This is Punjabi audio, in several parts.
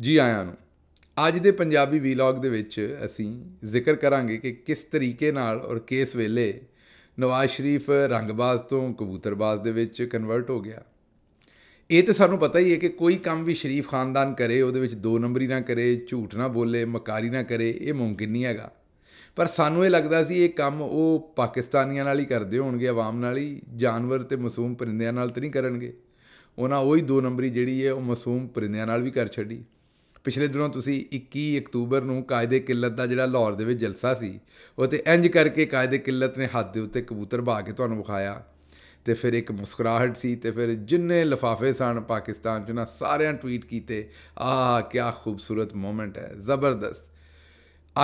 ਜੀ ਆਇਆਂ ਨੂੰ ਅੱਜ ਦੇ ਪੰਜਾਬੀ ਵੀਲੌਗ ਦੇ ਵਿੱਚ ਅਸੀਂ ਜ਼ਿਕਰ ਕਰਾਂਗੇ ਕਿ ਕਿਸ ਤਰੀਕੇ ਨਾਲ ਔਰ ਕਿਸ ਵੇਲੇ ਨਵਾਜ਼ ਸ਼ਰੀਫ ਰੰਗਬਾਜ਼ ਤੋਂ ਕਬੂਤਰਬਾਜ਼ ਦੇ ਵਿੱਚ ਕਨਵਰਟ ਹੋ ਗਿਆ ਇਹ ਤਾਂ ਸਾਨੂੰ ਪਤਾ ਹੀ ਹੈ ਕਿ ਕੋਈ ਕੰਮ ਵੀ ਸ਼ਰੀਫ ਖਾਨਦਾਨ ਕਰੇ ਉਹਦੇ ਵਿੱਚ ਦੋ ਨੰਬਰੀ ਨਾ ਕਰੇ ਝੂਠ ਨਾ ਬੋਲੇ ਮਕਾਰੀ ਨਾ ਕਰੇ ਇਹ ਮੁਮਕਿਨ ਨਹੀਂ ਹੈਗਾ ਪਰ ਸਾਨੂੰ ਇਹ ਲੱਗਦਾ ਸੀ ਇਹ ਕੰਮ ਉਹ ਪਾਕਿਸਤਾਨੀਆਂ ਨਾਲ ਹੀ ਕਰਦੇ ਹੋਣਗੇ ਆਵਾਮ ਨਾਲ ਹੀ ਜਾਨਵਰ ਤੇ ਮਾਸੂਮ ਪਰਿੰਦਿਆਂ ਨਾਲ ਤੇ ਨਹੀਂ ਕਰਨਗੇ ਉਹਨਾਂ ਉਹੀ ਦੋ ਨੰਬਰੀ ਜਿਹੜੀ ਹੈ ਉਹ ਮਾਸੂਮ ਪਰਿੰਦਿਆਂ ਨਾਲ ਵੀ ਕਰ ਛੱਡੀ ਪਿਛਲੇ ਦਿਨੋਂ ਤੁਸੀਂ 21 ਅਕਤੂਬਰ ਨੂੰ ਕਾਇਦੇ ਕਿੱਲਤ ਦਾ ਜਿਹੜਾ ਲਾਹੌਰ ਦੇ ਵਿੱਚ ਜਲਸਾ ਸੀ ਉਹ ਤੇ ਇੰਜ ਕਰਕੇ ਕਾਇਦੇ ਕਿੱਲਤ ਨੇ ਹੱਥ ਦੇ ਉੱਤੇ ਕਬੂਤਰ ਭਾ ਕੇ ਤੁਹਾਨੂੰ ਵਿਖਾਇਆ ਤੇ ਫਿਰ ਇੱਕ ਮੁਸਕਰਾਹਟ ਸੀ ਤੇ ਫਿਰ ਜਿੰਨੇ ਲਫਾਫੇ ਸਨ ਪਾਕਿਸਤਾਨ 'ਚ ਨਾ ਸਾਰਿਆਂ ਟਵੀਟ ਕੀਤੇ ਆਹ ਕੀ ਖੂਬਸੂਰਤ ਮੂਮੈਂਟ ਹੈ ਜ਼ਬਰਦਸਤ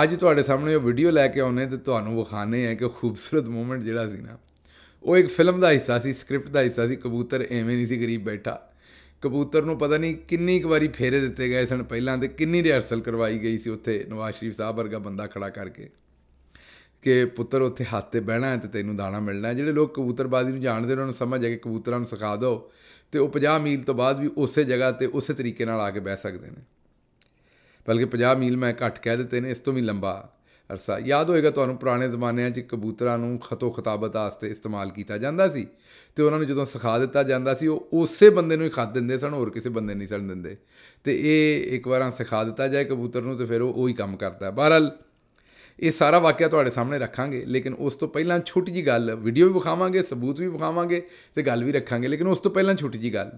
ਅੱਜ ਤੁਹਾਡੇ ਸਾਹਮਣੇ ਉਹ ਵੀਡੀਓ ਲੈ ਕੇ ਆਉਨੇ ਤੇ ਤੁਹਾਨੂੰ ਵਿਖਾਣੇ ਹੈ ਕਿ ਖੂਬਸੂਰਤ ਮੂਮੈਂਟ ਜਿਹੜਾ ਸੀ ਨਾ ਉਹ ਇੱਕ ਫਿਲਮ ਦਾ ਹਿੱਸਾ ਸੀ ਸਕ੍ਰਿਪਟ ਦਾ ਹਿੱਸਾ ਸੀ ਕਬੂਤਰ ਐਵੇਂ ਨਹੀਂ ਸੀ ਗਰੀਬ ਬੈਠਾ ਕਬੂਤਰ ਨੂੰ ਪਤਾ ਨਹੀਂ ਕਿੰਨੀ ਕੁ ਵਾਰੀ ਫੇਰੇ ਦਿੱਤੇ ਗਏ ਸਨ ਪਹਿਲਾਂ ਤੇ ਕਿੰਨੀ ਰਿਹਰਸਲ ਕਰਵਾਈ ਗਈ ਸੀ ਉੱਥੇ ਨਵਾਜ਼ ਸ਼ਰੀਫ ਸਾਹਿਬ ਵਰਗਾ ਬੰਦਾ ਖੜਾ ਕਰਕੇ ਕਿ ਪੁੱਤਰ ਉੱਥੇ ਹੱਥ ਤੇ ਬਹਿਣਾ ਹੈ ਤੇ ਤੈਨੂੰ ਦਾਣਾ ਮਿਲਣਾ ਜਿਹੜੇ ਲੋਕ ਕਬੂਤਰਬਾਜ਼ੀ ਨੂੰ ਜਾਣਦੇ ਉਹਨਾਂ ਨੂੰ ਸਮਝ ਹੈ ਕਿ ਕਬੂਤਰਾਂ ਨੂੰ ਸਿਖਾ ਦਿਓ ਤੇ ਉਹ 50 ਮੀਲ ਤੋਂ ਬਾਅਦ ਵੀ ਉਸੇ ਜਗ੍ਹਾ ਤੇ ਉਸੇ ਤਰੀਕੇ ਨਾਲ ਆ ਕੇ ਬਹਿ ਸਕਦੇ ਨੇ ਬਲਕਿ 50 ਮੀਲ ਮੈਂ ਘੱਟ ਕਹਿ ਦਿੱਤੇ ਨੇ ਇਸ ਤੋਂ ਵੀ ਲੰਬਾ ਅਰਸਾ ਯਾਦ ਹੋਏਗਾ ਤੁਹਾਨੂੰ ਪੁਰਾਣੇ ਜ਼ਮਾਨਿਆਂ 'ਚ ਕਬੂਤਰਾਂ ਨੂੰ ਖਤੋ ਖਤਾਬਤ ਵਾਸਤੇ ਇਸਤੇਮਾਲ ਕੀਤਾ ਜਾਂਦਾ ਸੀ ਤੇ ਉਹਨਾਂ ਨੂੰ ਜਦੋਂ ਸਿਖਾ ਦਿੱਤਾ ਜਾਂਦਾ ਸੀ ਉਹ ਉਸੇ ਬੰਦੇ ਨੂੰ ਹੀ ਖਤ ਦਿੰਦੇ ਸਨ ਹੋਰ ਕਿਸੇ ਬੰਦੇ ਨਹੀਂ ਸਨ ਦਿੰਦੇ ਤੇ ਇਹ ਇੱਕ ਵਾਰਾਂ ਸਿਖਾ ਦਿੱਤਾ ਜਾਏ ਕਬੂਤਰ ਨੂੰ ਤੇ ਫਿਰ ਉਹ ਉਹੀ ਕੰਮ ਕਰਦਾ ਬਹਰਾਲ ਇਹ ਸਾਰਾ ਵਾਕਿਆ ਤੁਹਾਡੇ ਸਾਹਮਣੇ ਰੱਖਾਂਗੇ ਲੇਕਿਨ ਉਸ ਤੋਂ ਪਹਿਲਾਂ ਛੋਟੀ ਜੀ ਗੱਲ ਵੀਡੀਓ ਵੀ ਵਿਖਾਵਾਂਗੇ ਸਬੂਤ ਵੀ ਵਿਖਾਵਾਂਗੇ ਤੇ ਗੱਲ ਵੀ ਰੱਖਾਂਗੇ ਲੇਕਿਨ ਉਸ ਤੋਂ ਪਹਿਲਾਂ ਛੋਟੀ ਜੀ ਗੱਲ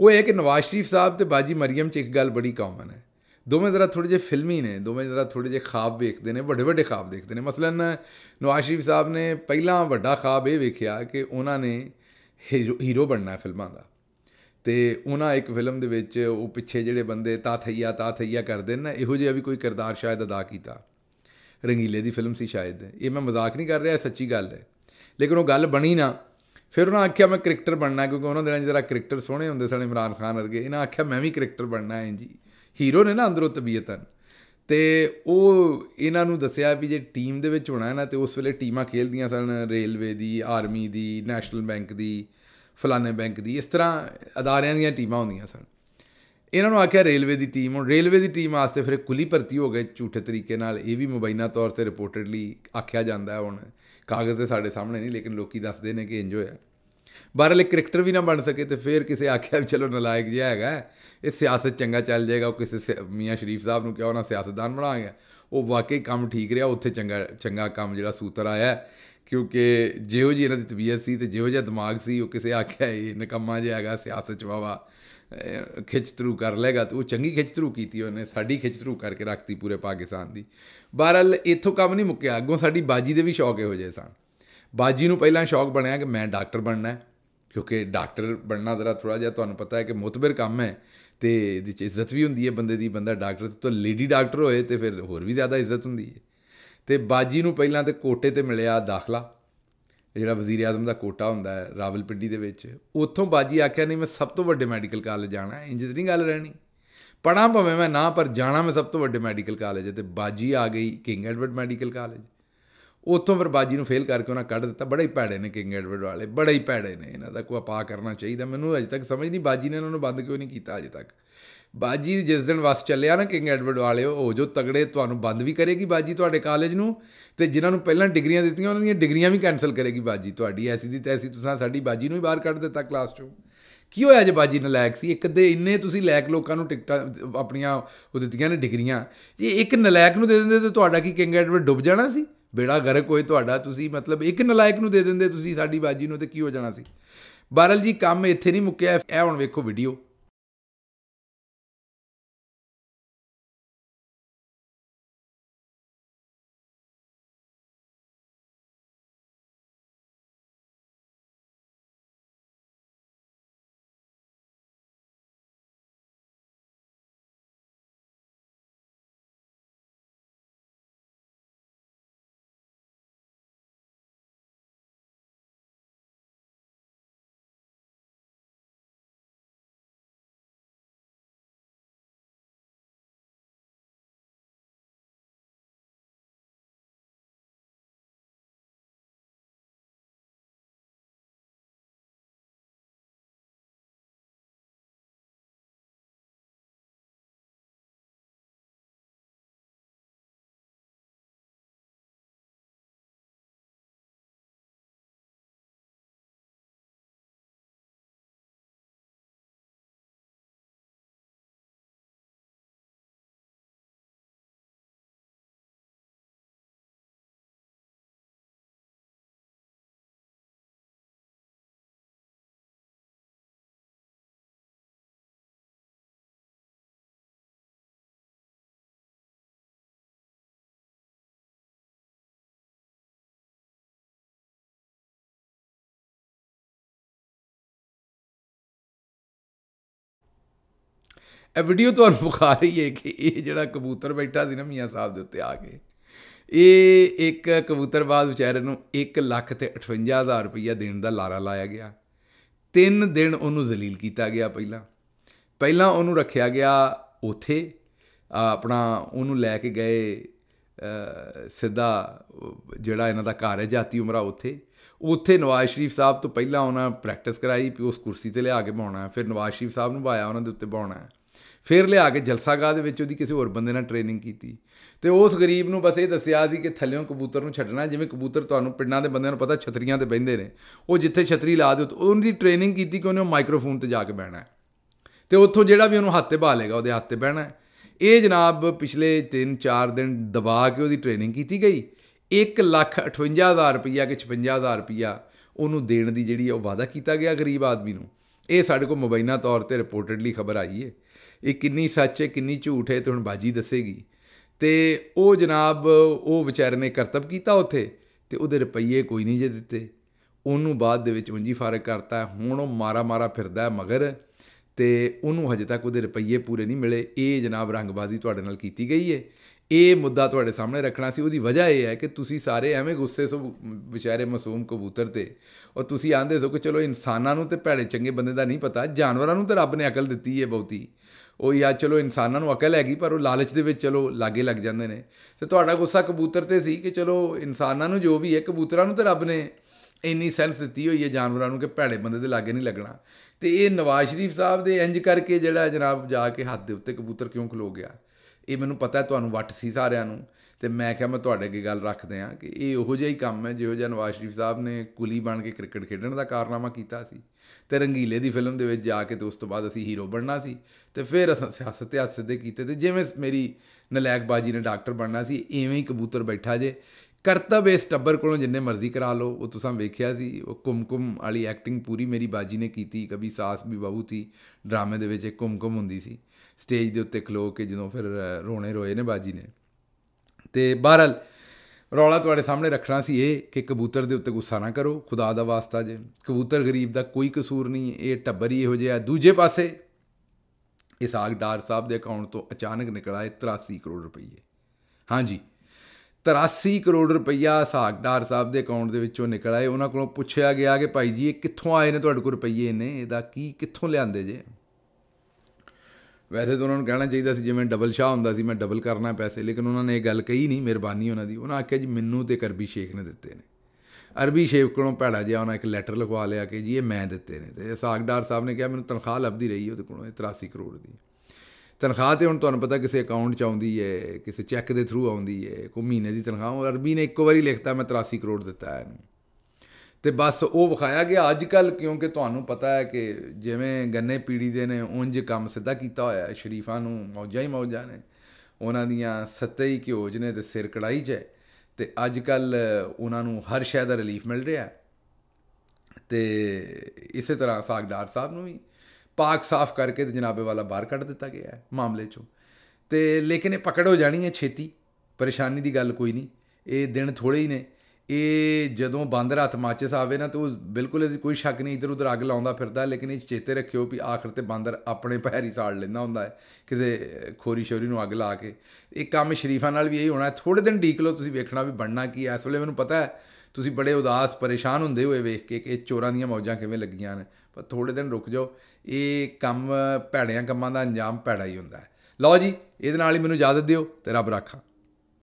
ਉਹ ਹੈ ਕਿ ਨਵਾਜ਼ ਸ਼ਰੀਫ ਸਾਹਿਬ ਤੇ ਬਾਜੀ ਮਰੀਮ 'ਚ ਇੱਕ ਗੱਲ ਬੜੀ ਕਾਮਨ ਹੈ ਦੋਵੇਂ ਜ਼ਰਾ ਥੋੜੇ ਜਿਹਾ ਫਿਲਮੀ ਨੇ ਦੋਵੇਂ ਜ਼ਰਾ ਥੋੜੇ ਜਿਹਾ ਖਾਬ ਵੇਖਦੇ ਨੇ ਵੱਡੇ ਵੱਡੇ ਖਾਬ ਦੇਖਦੇ ਨੇ ਮਸਲਨ ਨਵਾਜ਼ ਸ਼ਰੀਫ ਸਾਹਿਬ ਨੇ ਪਹਿਲਾ ਵੱਡਾ ਖਾਬ ਇਹ ਵੇਖਿਆ ਕਿ ਉਹਨਾਂ ਨੇ ਹੀਰੋ ਬਣਨਾ ਫਿਲਮਾਂ ਦਾ ਤੇ ਉਹਨਾਂ ਇੱਕ ਫਿਲਮ ਦੇ ਵਿੱਚ ਉਹ ਪਿੱਛੇ ਜਿਹੜੇ ਬੰਦੇ ਤਾ ਥਈਆ ਤਾ ਥਈਆ ਕਰਦੇ ਨੇ ਇਹੋ ਜਿਹਾ ਵੀ ਕੋਈ ਕਿਰਦਾਰ ਸ਼ਾਇਦ ਅਦਾ ਕੀਤਾ ਰੰਗੀਲੇ ਦੀ ਫਿਲਮ ਸੀ ਸ਼ਾਇਦ ਇਹ ਮੈਂ ਮਜ਼ਾਕ ਨਹੀਂ ਕਰ ਰਿਹਾ ਸੱਚੀ ਗੱਲ ਹੈ ਲੇਕਿਨ ਉਹ ਗੱਲ ਬਣੀ ਨਾ ਫਿਰ ਉਹਨਾਂ ਆਖਿਆ ਮੈਂ ਕ੍ਰਿਕਟਰ ਬਣਨਾ ਕਿਉਂਕਿ ਉਹਨਾਂ ਦਿਨਾਂ ਨਾਲ ਜਿਹੜਾ ਕ੍ਰਿਕਟਰ ਸੋਹਣੇ ਹੁੰਦੇ ਸਨ ਇਮਰਾਨ ਖਾਨ ਵਰਗੇ ਇਹਨਾਂ ਆਖਿਆ ਮੈਂ ਵੀ ਕ੍ਰਿਕਟਰ ਬਣਨਾ ਹੈ ਜੀ ਹੀਰੋ ਨੇ ਨਾ ਅੰਦਰੋਂ ਤਬੀਅਤਨ ਤੇ ਉਹ ਇਹਨਾਂ ਨੂੰ ਦੱਸਿਆ ਵੀ ਜੇ ਟੀਮ ਦੇ ਵਿੱਚ ਹੋਣਾ ਹੈ ਨਾ ਤੇ ਉਸ ਵੇਲੇ ਟੀਮਾਂ ਖੇਲਦੀਆਂ ਸਨ ਰੇਲਵੇ ਦੀ ਆਰਮੀ ਦੀ ਨੈਸ਼ਨਲ ਬੈਂਕ ਦੀ ਫਲਾਣੇ ਬੈਂਕ ਦੀ ਇਸ ਤਰ੍ਹਾਂ ਅਦਾਰਿਆਂ ਦੀਆਂ ਟੀਮਾਂ ਹੁੰਦੀਆਂ ਸਨ ਇਹਨਾਂ ਨੂੰ ਆਖਿਆ ਰੇਲਵੇ ਦੀ ਟੀਮ ਹੁਣ ਰੇਲਵੇ ਦੀ ਟੀਮ ਵਾਸਤੇ ਫਿਰ ਕੁਲੀ ਭਰਤੀ ਹੋ ਗਏ ਝੂਠੇ ਤਰੀਕੇ ਨਾਲ ਇਹ ਵੀ ਮੁਬੈਨਾ ਤੌਰ ਤੇ ਰਿਪੋਰਟਡਲੀ ਆਖਿਆ ਜਾਂਦਾ ਹੁਣ ਕਾਗਜ਼ ਤੇ ਸਾਡੇ ਸਾਹਮਣੇ ਨਹੀਂ ਲੇਕਿਨ ਲੋਕੀ ਦੱਸਦੇ ਨੇ ਕਿ ਇੰਜ ਹੋਇਆ ਲਈ ਕ੍ਰਿਕਟਰ ਵੀ ਨਾ ਬਣ ਸਕੇ ਤੇ ਫਿਰ ਕਿਸੇ ਆਖਿਆ ਵੀ ਚਲੋ ਨਲਾਇਕ ਜਿਹਾ ਹੈਗਾ ਇਹ ਸਿਆਸਤ ਚੰਗਾ ਚੱਲ ਜਾਏਗਾ ਉਹ ਕਿਸੇ ਮੀਆਂ ਸ਼ਰੀਫ ਸਾਹਿਬ ਨੂੰ ਕਿਹਾ ਉਹਨਾਂ ਸਿਆਸਤਦਾਨ ਬਣਾ ਗਿਆ ਉਹ ਵਾਕਈ ਕੰਮ ਠੀਕ ਰਿਹਾ ਉੱਥੇ ਚੰਗਾ ਚੰਗਾ ਕੰਮ ਜਿਹੜਾ ਸੂਤਰ ਆਇਆ ਕਿਉਂਕਿ ਜਿਹੋ ਜੀ ਇਹਨਾਂ ਦੀ ਤਬੀਅਤ ਸੀ ਤੇ ਜਿਹੋ ਜਿਹਾ ਦਿਮਾਗ ਸੀ ਉਹ ਕਿਸੇ ਆਖਿਆ ਇਹ ਨਕਮਾ ਜਿਹਾ ਹੈਗਾ ਸਿਆਸਤ ਚ ਵਾਵਾ ਖਿੱਚ ਤਰੂ ਕਰ ਲੇਗਾ ਤੇ ਉਹ ਚੰਗੀ ਖਿੱਚ ਤਰੂ ਕੀਤੀ ਉਹਨੇ ਸਾਡੀ ਖਿੱਚ ਤਰੂ ਕਰਕੇ ਰੱਖਤੀ ਪੂਰੇ ਪਾਕਿਸਤਾਨ ਦੀ ਬਹਰਲ ਇਥੋਂ ਕੰਮ ਨਹੀਂ ਮੁੱਕਿਆ ਅੱਗੋਂ ਸਾਡੀ ਬਾਜੀ ਦੇ ਵੀ ਸ਼ੌਕ ਇਹੋ ਜਿਹੇ ਸਨ ਬਾਜੀ ਨੂੰ ਪਹਿਲਾਂ ਸ਼ੌਕ ਬਣਿਆ ਕਿ ਮੈਂ ਡਾਕਟਰ ਬਣਨਾ ਹੈ ਕਿਉਂਕਿ ਡਾਕਟਰ ਬਣਨਾ ਜ਼ਰਾ ਥੋੜਾ ਜਿਹਾ ਤੁਹਾਨੂੰ ਪਤਾ ਹੈ ਕਿ ਮੁਤਬਰ ਕੰਮ ਹੈ ਤੇ ਇਹਦੇ ਚ ਇੱਜ਼ਤ ਵੀ ਹੁੰਦੀ ਹੈ ਬੰਦੇ ਦੀ ਬੰਦਾ ਡਾਕਟਰ ਤੋਂ ਲੇਡੀ ਡਾਕਟਰ ਹੋਏ ਤੇ ਫਿਰ ਹੋਰ ਵੀ ਜ਼ਿਆਦਾ ਇੱਜ਼ਤ ਹੁੰਦੀ ਹੈ ਤੇ ਬਾਜੀ ਨੂੰ ਪਹਿਲਾਂ ਤੇ ਕੋਟੇ ਤੇ ਮਿਲਿਆ ਦਾਖਲਾ ਜਿਹੜਾ ਵਜ਼ੀਰ ਆਜ਼ਮ ਦਾ ਕੋਟਾ ਹੁੰਦਾ ਹੈ ਰਾਵਲਪਿੰਡੀ ਦੇ ਵਿੱਚ ਉੱਥੋਂ ਬਾਜੀ ਆਖਿਆ ਨਹੀਂ ਮੈਂ ਸਭ ਤੋਂ ਵੱਡੇ ਮੈਡੀਕਲ ਕਾਲਜ ਜਾਣਾ ਹੈ ਇੰਜ ਨਹੀਂ ਗੱਲ ਰਹਿਣੀ ਪੜਾਂ ਭਵੇਂ ਮੈਂ ਨਾ ਪਰ ਜਾਣਾ ਮੈਂ ਸਭ ਤੋਂ ਵੱਡੇ ਮੈਡੀਕਲ ਕਾਲਜ ਤੇ ਬਾਜੀ ਆ ਗਈ ਕਿੰਗ ਐਡਵਰਡ ਮੈਡੀਕਲ ਕਾਲਜ ਉਤੋਂ ਫਿਰ ਬਾਜੀ ਨੂੰ ਫੇਲ ਕਰਕੇ ਉਹਨਾਂ ਕੱਢ ਦਿੱਤਾ ਬੜੇ ਹੀ ਭੈੜੇ ਨੇ ਕਿੰਗ ਐਡਵਰਡ ਵਾਲੇ ਬੜੇ ਹੀ ਭੈੜੇ ਨੇ ਇਹਨਾਂ ਦਾ ਕੋਈ ਆਪਾ ਕਰਨਾ ਚਾਹੀਦਾ ਮੈਨੂੰ ਅਜੇ ਤੱਕ ਸਮਝ ਨਹੀਂ ਬਾਜੀ ਨੇ ਇਹਨਾਂ ਨੂੰ ਬੰਦ ਕਿਉਂ ਨਹੀਂ ਕੀਤਾ ਅਜੇ ਤੱਕ ਬਾਜੀ ਜਿਸ ਦਿਨ ਵਸ ਚੱਲਿਆ ਨਾ ਕਿੰਗ ਐਡਵਰਡ ਵਾਲੇ ਉਹ ਜੋ ਤਗੜੇ ਤੁਹਾਨੂੰ ਬੰਦ ਵੀ ਕਰੇਗੀ ਬਾਜੀ ਤੁਹਾਡੇ ਕਾਲਜ ਨੂੰ ਤੇ ਜਿਨ੍ਹਾਂ ਨੂੰ ਪਹਿਲਾਂ ਡਿਗਰੀਆਂ ਦਿੱਤੀਆਂ ਉਹਨਾਂ ਦੀਆਂ ਡਿਗਰੀਆਂ ਵੀ ਕੈਨਸਲ ਕਰੇਗੀ ਬਾਜੀ ਤੁਹਾਡੀ ਐਸੀ ਦੀ ਤੈਸੀ ਤੁਸੀਂ ਸਾਡੀ ਬਾਜੀ ਨੂੰ ਹੀ ਬਾਹਰ ਕੱਢ ਦਿੱਤਾ ਕਲਾਸ ਚੋਂ ਕੀ ਹੋਇਆ ਜੇ ਬਾਜੀ ਨਲਾਇਕ ਸੀ ਇੱਕ ਦੇ ਇੰਨੇ ਤੁਸੀਂ ਲਾਇਕ ਲੋਕਾਂ ਨੂੰ ਟਿਕਟਾਂ ਆਪਣੀਆਂ ਉਹ ਦਿੱਤੀਆਂ ਨੇ ਡਿਗਰੀਆਂ ਜੇ ਇੱਕ ਨਲਾਇਕ ਨੂੰ ਦੇ ਦਿੰਦੇ ਤੇ ਤੁਹਾਡਾ ਕੀ ਕਿੰਗ ਐਡਵਰਡ ਡੁੱਬ ਜਾਣਾ ਸੀ ਬੇੜਾ ਗਰਕ ਹੋਏ ਤੁਹਾਡਾ ਤੁਸੀਂ ਮਤਲਬ ਇੱਕ ਨਲਾਇਕ ਨੂੰ ਦੇ ਦਿੰਦੇ ਤੁਸੀਂ ਸਾਡੀ ਬਾਜੀ ਨੂੰ ਤੇ ਕੀ ਹੋ ਜਾਣਾ ਸੀ ਬਹਰਲ ਜੀ ਕੰਮ ਇੱਥੇ ਨਹੀਂ ਮੁੱਕਿਆ ਇਹ ਹੁਣ ਵੇਖੋ ਵੀਡੀਓ ਇਹ ਵੀਡੀਓ ਤੁਹਾਨੂੰ ਵਿਖਾ ਰਹੀ ਹੈ ਕਿ ਇਹ ਜਿਹੜਾ ਕਬੂਤਰ ਬੈਠਾ ਸੀ ਨਾ ਮੀਆਂ ਸਾਹਿਬ ਦੇ ਉੱਤੇ ਆ ਕੇ ਇਹ ਇੱਕ ਕਬੂਤਰਬਾਜ਼ ਵਿਚਾਰੇ ਨੂੰ 1 ਲੱਖ ਤੇ 58000 ਰੁਪਇਆ ਦੇਣ ਦਾ ਲਾਰਾ ਲਾਇਆ ਗਿਆ ਤਿੰਨ ਦਿਨ ਉਹਨੂੰ ਜ਼ਲੀਲ ਕੀਤਾ ਗਿਆ ਪਹਿਲਾਂ ਪਹਿਲਾਂ ਉਹਨੂੰ ਰੱਖਿਆ ਗਿਆ ਉਥੇ ਆਪਣਾ ਉਹਨੂੰ ਲੈ ਕੇ ਗਏ ਸਿੱਧਾ ਜਿਹੜਾ ਇਹਨਾਂ ਦਾ ਘਰ ਹੈ ਜਾਤੀ ਉਮਰਾ ਉਥੇ ਉਥੇ ਨਵਾਜ਼ ਸ਼ਰੀਫ ਸਾਹਿਬ ਤੋਂ ਪਹਿਲਾਂ ਉਹਨਾਂ ਪ੍ਰੈਕਟਿਸ ਕਰਾਈ ਪੀ ਉਸ ਕੁਰਸੀ ਤੇ ਲਿਆ ਕੇ ਬਾਉਣਾ ਫਿਰ ਨਵਾਜ਼ ਸ਼ਰੀਫ ਸਾਹਿਬ ਨੂੰ ਬਾਇਆ ਉਹਨਾਂ ਦੇ ਉੱਤੇ ਬਾਉਣਾ ਫਿਰ ਲਿਆ ਕੇ ਜਲਸਾਗਾਹ ਦੇ ਵਿੱਚ ਉਹਦੀ ਕਿਸੇ ਹੋਰ ਬੰਦੇ ਨਾਲ ਟ੍ਰੇਨਿੰਗ ਕੀਤੀ ਤੇ ਉਸ ਗਰੀਬ ਨੂੰ ਬਸ ਇਹ ਦੱਸਿਆ ਸੀ ਕਿ ਥੱਲਿਓਂ ਕਬੂਤਰ ਨੂੰ ਛੱਡਣਾ ਜਿਵੇਂ ਕਬੂਤਰ ਤੁਹਾਨੂੰ ਪਿੰਡਾਂ ਦੇ ਬੰਦਿਆਂ ਨੂੰ ਪਤਾ ਛਤਰੀਆਂ ਤੇ ਬੈੰਦੇ ਨੇ ਉਹ ਜਿੱਥੇ ਛਤਰੀ ਲਾ ਦਿਓ ਉਹਦੀ ਟ੍ਰੇਨਿੰਗ ਕੀਤੀ ਕਿ ਉਹਨੇ ਮਾਈਕਰੋਫੋਨ ਤੇ ਜਾ ਕੇ ਬਹਿਣਾ ਤੇ ਉੱਥੋਂ ਜਿਹੜਾ ਵੀ ਉਹਨੂੰ ਹੱਥ ਤੇ ਬਾ ਲੇਗਾ ਉਹਦੇ ਹੱਥ ਤੇ ਬਹਿਣਾ ਇਹ ਜਨਾਬ ਪਿਛਲੇ 3-4 ਦਿਨ ਦਬਾ ਕੇ ਉਹਦੀ ਟ੍ਰੇਨਿੰਗ ਕੀਤੀ ਗਈ 1,58,000 ਰੁਪਇਆ ਕਿ 56000 ਰੁਪਇਆ ਉਹਨੂੰ ਦੇਣ ਦੀ ਜਿਹੜੀ ਉਹ ਵਾਅਦਾ ਕੀਤਾ ਗਿਆ ਗਰੀਬ ਆਦਮੀ ਨੂੰ ਇਹ ਸਾਡੇ ਕੋਲ ਮੋਬਾਈਨਾ ਤੌਰ ਤੇ ਰਿਪੋਰਟਡਲੀ ਖਬਰ ਆਈ ਹੈ ਇਹ ਕਿੰਨੀ ਸੱਚ ਹੈ ਕਿੰਨੀ ਝੂਠ ਹੈ ਤੇ ਹੁਣ ਬਾਜੀ ਦੱਸੇਗੀ ਤੇ ਉਹ ਜਨਾਬ ਉਹ ਵਿਚਾਰੇ ਨੇ ਕਰਤਬ ਕੀਤਾ ਉੱਥੇ ਤੇ ਉਹਦੇ ਰੁਪਈਏ ਕੋਈ ਨਹੀਂ ਜੇ ਦਿੱਤੇ ਉਹਨੂੰ ਬਾਅਦ ਦੇ ਵਿੱਚ ਉੰਜੀ ਫਰਕ ਕਰਤਾ ਹੁਣ ਉਹ ਮਾਰਾ ਮਾਰਾ ਫਿਰਦਾ ਮਗਰ ਤੇ ਉਹਨੂੰ ਹਜੇ ਤੱਕ ਉਹਦੇ ਰੁਪਈਏ ਪੂਰੇ ਨਹੀਂ ਮਿਲੇ ਇਹ ਜਨਾਬ ਰੰਗਬਾਜ਼ੀ ਤੁਹਾਡੇ ਨਾਲ ਕੀਤੀ ਗਈ ਹੈ ਇਹ ਮੁੱਦਾ ਤੁਹਾਡੇ ਸਾਹਮਣੇ ਰੱਖਣਾ ਸੀ ਉਹਦੀ ਵਜ੍ਹਾ ਇਹ ਹੈ ਕਿ ਤੁਸੀਂ ਸਾਰੇ ਐਵੇਂ ਗੁੱਸੇ ਸੋ ਵਿਚਾਰੇ ਮਾਸੂਮ ਕਬੂਤਰ ਤੇ ਔਰ ਤੁਸੀਂ ਆਂਦੇ ਸੋ ਕਿ ਚਲੋ ਇਨਸਾਨਾਂ ਨੂੰ ਤੇ ਭੈੜੇ ਚੰਗੇ ਬੰਦੇ ਦਾ ਨਹੀਂ ਪਤਾ ਜਾਨਵਰਾਂ ਨੂੰ ਤੇ ਰੱਬ ਨੇ ਅਕਲ ਦਿੱਤੀ ਹੈ ਬਹੁਤੀ ਉਹ ਯਾ ਚਲੋ ਇਨਸਾਨਾਂ ਨੂੰ ਅਕਲ ਹੈਗੀ ਪਰ ਉਹ ਲਾਲਚ ਦੇ ਵਿੱਚ ਚਲੋ ਲਾਗੇ ਲੱਗ ਜਾਂਦੇ ਨੇ ਤੇ ਤੁਹਾਡਾ ਗੁੱਸਾ ਕਬੂਤਰ ਤੇ ਸੀ ਕਿ ਚਲੋ ਇਨਸਾਨਾਂ ਨੂੰ ਜੋ ਵੀ ਹੈ ਕਬੂਤਰਾਂ ਨੂੰ ਤੇ ਰੱਬ ਨੇ ਇੰਨੀ ਸੈਂਸ ਦਿੱਤੀ ਹੋਈ ਹੈ ਜਾਨਵਰਾਂ ਨੂੰ ਕਿ ਭੈੜੇ ਬੰਦੇ ਦੇ ਲਾਗੇ ਨਹੀਂ ਲੱਗਣਾ ਤੇ ਇਹ ਨਵਾਜ਼ ਸ਼ਰੀਫ ਸਾਹਿਬ ਦੇ ਇੰਜ ਕਰਕੇ ਜਿਹੜਾ ਜਨਾਬ ਜਾ ਕੇ ਹੱਥ ਦੇ ਉੱਤੇ ਕਬੂਤਰ ਕਿਉਂ ਖਲੋ ਗਿਆ ਇਹ ਮੈਨੂੰ ਪਤਾ ਤੁਹਾਨੂੰ ਵੱਟ ਸੀ ਸਾਰਿਆਂ ਨੂੰ ਤੇ ਮੈਂ ਕਿਹਾ ਮੈਂ ਤੁਹਾਡੇ ਅੱਗੇ ਗੱਲ ਰੱਖਦੇ ਆ ਕਿ ਇਹ ਉਹੋ ਜਿਹਾ ਹੀ ਕੰਮ ਹੈ ਜਿਹੋ ਜਿਹਾ ਨਵਾਜ਼ ਸ਼ਰੀਫ ਸਾਹਿਬ ਨੇ ਕੁਲੀ ਬਣ ਕੇ ਕ੍ਰਿਕਟ ਖੇਡਣ ਦਾ ਕਾਰਨਾਮਾ ਕੀਤਾ ਸੀ ਤੇ ਰੰਗੀਲੇ ਦੀ ਫਿਲਮ ਦੇ ਵਿੱਚ ਜਾ ਕੇ ਤੇ ਉਸ ਤੋਂ ਬਾਅਦ ਅਸੀਂ ਹੀਰੋ ਬਣਨਾ ਸੀ ਤੇ ਫਿਰ ਅਸੀਂ ਸਿਆਸਤ ਤੇ ਹੱਥ ਸਿੱਧੇ ਕੀਤੇ ਤੇ ਜਿਵੇਂ ਮੇਰੀ ਬਾਜੀ ਨੇ ਡਾਕਟਰ ਬਣਨਾ ਸੀ ਐਵੇਂ ਹੀ ਕਬੂਤਰ ਬੈਠਾ ਜੇ ਕਰਤਬ ਇਸ ਟੱਬਰ ਕੋਲੋਂ ਜਿੰਨੇ ਮਰਜ਼ੀ ਕਰਾ ਲਓ ਉਹ ਤੁਸੀਂ ਵੇਖਿਆ ਸੀ ਉਹ ਕੁਮਕੁਮ ਵਾਲੀ ਐਕਟਿੰਗ ਪੂਰੀ ਮੇਰੀ ਬਾਜੀ ਨੇ ਕੀਤੀ ਕبھی ਸਾਸ ਵੀ ਬਹੂ ਸੀ ਡਰਾਮੇ ਦੇ ਵਿੱਚ ਇੱਕ ਕੁਮਕੁਮ ਹੁੰਦੀ ਸੀ ਸਟੇਜ ਦੇ ਉੱਤੇ ਖਲੋ ਕੇ ਜਦੋਂ ਫਿਰ ਰੋਣੇ ਰੋਏ ਨੇ ਬਾਜੀ ਨੇ ਤੇ ਬਹਰਲ ਰੌਲਾ ਤੁਹਾਡੇ ਸਾਹਮਣੇ ਰੱਖਣਾ ਸੀ ਇਹ ਕਿ ਕਬੂਤਰ ਦੇ ਉੱਤੇ ਗੁੱਸਾ ਨਾ ਕਰੋ ਖੁਦਾ ਦਾ ਵਾਸਤਾ ਜੇ ਕਬੂਤਰ ਗਰੀਬ ਦਾ ਕੋਈ ਕਸੂਰ ਨਹੀਂ ਇਹ ਟੱਬਰ ਹੀ ਇਹੋ ਜਿਹਾ ਦੂਜੇ ਪਾਸੇ ਇਸ ਡਾਰ ਸਾਹਿਬ ਦੇ ਅਕਾਊਂਟ ਤੋਂ ਅਚਾਨਕ ਨਿਕਲਾ 83 ਕਰੋੜ ਰੁਪਏ ਹਾਂਜੀ 83 ਕਰੋੜ ਰੁਪਈਆ ਸਾਗਦਾਰ ਸਾਹਿਬ ਦੇ ਅਕਾਊਂਟ ਦੇ ਵਿੱਚੋਂ ਨਿਕਲ ਆਏ ਉਹਨਾਂ ਕੋਲੋਂ ਪੁੱਛਿਆ ਗਿਆ ਕਿ ਭਾਈ ਜੀ ਇਹ ਕਿੱਥੋਂ ਆਏ ਨੇ ਤੁਹਾਡੇ ਕੋਲ ਰੁਪਈਏ ਨੇ ਇਹਦਾ ਕੀ ਕਿੱਥੋਂ ਲਿਆਂਦੇ ਜੇ ਵੈਸੇ ਤਾਂ ਉਹਨਾਂ ਨੂੰ ਕਹਿਣਾ ਚਾਹੀਦਾ ਸੀ ਜਿਵੇਂ ਡਬਲ ਸ਼ਾ ਹੁੰਦਾ ਸੀ ਮੈਂ ਡਬਲ ਕਰਨਾ ਪੈਸੇ ਲੇਕਿਨ ਉਹਨਾਂ ਨੇ ਇਹ ਗੱਲ ਕਹੀ ਨਹੀਂ ਮਿਹਰਬਾਨੀ ਉਹਨਾਂ ਦੀ ਉਹਨਾਂ ਆਖਿਆ ਜੀ ਮੈਨੂੰ ਤੇ ਕਰਬੀ ਸ਼ੇਖ ਨੇ ਦਿੱਤੇ ਨੇ ਅਰਬੀ ਸ਼ੇਖ ਕੋਲੋਂ ਪੜਾ ਜਿਹਾ ਉਹਨਾਂ ਇੱਕ ਲੈਟਰ ਲਿਖਵਾ ਲਿਆ ਕਿ ਜੀ ਇਹ ਮੈਂ ਦਿੱਤੇ ਨੇ ਤੇ ਸਾਗਦਾਰ ਸਾਹਿਬ ਨੇ ਕਿਹਾ ਮੈਨੂੰ ਤਨਖਾਹ ਲੱਭਦੀ ਰਹੀ ਉਹਦੇ ਕੋਲੋਂ 83 ਕਰੋੜ ਦੀ ਤਨਖਾਹ ਤੇ ਹੁਣ ਤੁਹਾਨੂੰ ਪਤਾ ਕਿਸੇ ਅਕਾਊਂਟ 'ਚ ਆਉਂਦੀ ਹੈ ਕਿਸੇ ਚੈੱਕ ਦੇ ਥਰੂ ਆਉਂਦੀ ਹੈ ਕੋਈ ਮਹੀਨੇ ਦੀ ਤਨਖਾਹ ਉਹ ਅਰਬੀ ਨੇ ਇੱਕੋ ਵਾਰੀ ਲਿਖਤਾ ਮੈਂ 83 ਕਰੋੜ ਦਿੱਤਾ ਹੈ ਇਹਨੂੰ ਤੇ ਬਸ ਉਹ ਵਿਖਾਇਆ ਗਿਆ ਅੱਜ ਕੱਲ ਕਿਉਂਕਿ ਤੁਹਾਨੂੰ ਪਤਾ ਹੈ ਕਿ ਜਿਵੇਂ ਗੰਨੇ ਪੀੜੀ ਦੇ ਨੇ ਉਂਝ ਕੰਮ ਸਿੱਧਾ ਕੀਤਾ ਹੋਇਆ ਹੈ ਸ਼ਰੀਫਾਂ ਨੂੰ ਮੌਜਾਂ ਹੀ ਮੌਜਾਂ ਨੇ ਉਹਨਾਂ ਦੀਆਂ ਸੱਤੇ ਹੀ ਘਿਓਜ ਨੇ ਤੇ ਸਿਰ ਕੜਾਈ ਜੇ ਤੇ ਅੱਜ ਕੱਲ ਉਹਨਾਂ ਨੂੰ ਹਰ ਸ਼ੈ ਦਾ ਰਿਲੀਫ ਮਿਲ ਰਿਹਾ ਤੇ ਇਸੇ ਤਰ੍ਹਾਂ ਸਾਗਦਾਰ ਸਾਹਿਬ ਨੂੰ ਵੀ ਪਾਕ ਸਾਫ਼ ਕਰਕੇ ਤੇ ਜਨਾਬੇ ਵਾਲਾ ਬਾਹਰ ਕੱਢ ਦਿੱਤਾ ਗਿਆ ਹੈ ਮਾਮਲੇ 'ਚੋਂ ਤੇ ਲੇਕਿਨ ਇਹ ਪਕੜ ਹੋ ਜਾਣੀ ਹੈ ਛੇਤੀ ਪਰੇਸ਼ਾਨੀ ਦੀ ਗੱਲ ਕੋਈ ਨਹੀਂ ਇਹ ਦਿਨ ਥੋੜੇ ਹੀ ਨੇ ਇਹ ਜਦੋਂ ਬਾਂਦਰ ਹੱਥ ਮਾਚਿਸ ਆਵੇ ਨਾ ਤਾਂ ਉਹ ਬਿਲਕੁਲ ਇਹਦੀ ਕੋਈ ਸ਼ੱਕ ਨਹੀਂ ਇਧਰ ਉਧਰ ਅੱਗ ਲਾਉਂਦਾ ਫਿਰਦਾ ਲੇਕਿਨ ਇਹ ਚੇਤੇ ਰੱਖਿਓ ਵੀ ਆਖਰ ਤੇ ਬਾਂਦਰ ਆਪਣੇ ਪੈਰ ਹੀ ਸਾੜ ਲੈਂਦਾ ਹੁੰਦਾ ਹੈ ਕਿਸੇ ਖੋਰੀ ਸ਼ੋਰੀ ਨੂੰ ਅੱਗ ਲਾ ਕੇ ਇਹ ਕੰਮ ਸ਼ਰੀਫਾਂ ਨਾਲ ਵੀ ਇਹੀ ਹੋਣਾ ਥੋੜੇ ਦਿਨ ਢੀਕ ਲਓ ਤੁਸੀਂ ਵੇਖਣਾ ਵੀ ਬਣਨਾ ਕੀ ਐ ਇਸ ਵੇਲੇ ਮੈਨੂੰ ਪਤਾ ਹੈ ਤੁਸੀਂ ਬੜੇ ਉਦਾਸ ਪਰੇਸ਼ਾਨ ਹੁੰਦੇ ਹੋਏ ਵੇਖ ਕੇ ਕਿ ਇਹ ਚੋਰਾਂ ਦੀਆਂ ਮੌਜਾਂ ਕਿਵੇਂ ਲੱਗੀਆਂ ਨੇ ਪਰ ਥੋੜੇ ਦਿਨ ਰੁਕ ਜਾਓ ਇਹ ਕੰਮ ਭੈੜਿਆਂ ਕੰਮਾਂ ਦਾ ਅੰਜਾਮ ਭੈੜਾ ਹੀ ਹੁੰਦਾ ਹੈ ਲਓ ਜੀ ਇਹਦੇ ਨਾਲ ਹੀ ਮੈਨੂੰ ਇਜਾਜ਼ਤ ਦਿਓ ਤੇ ਰੱਬ ਰਾਖਾ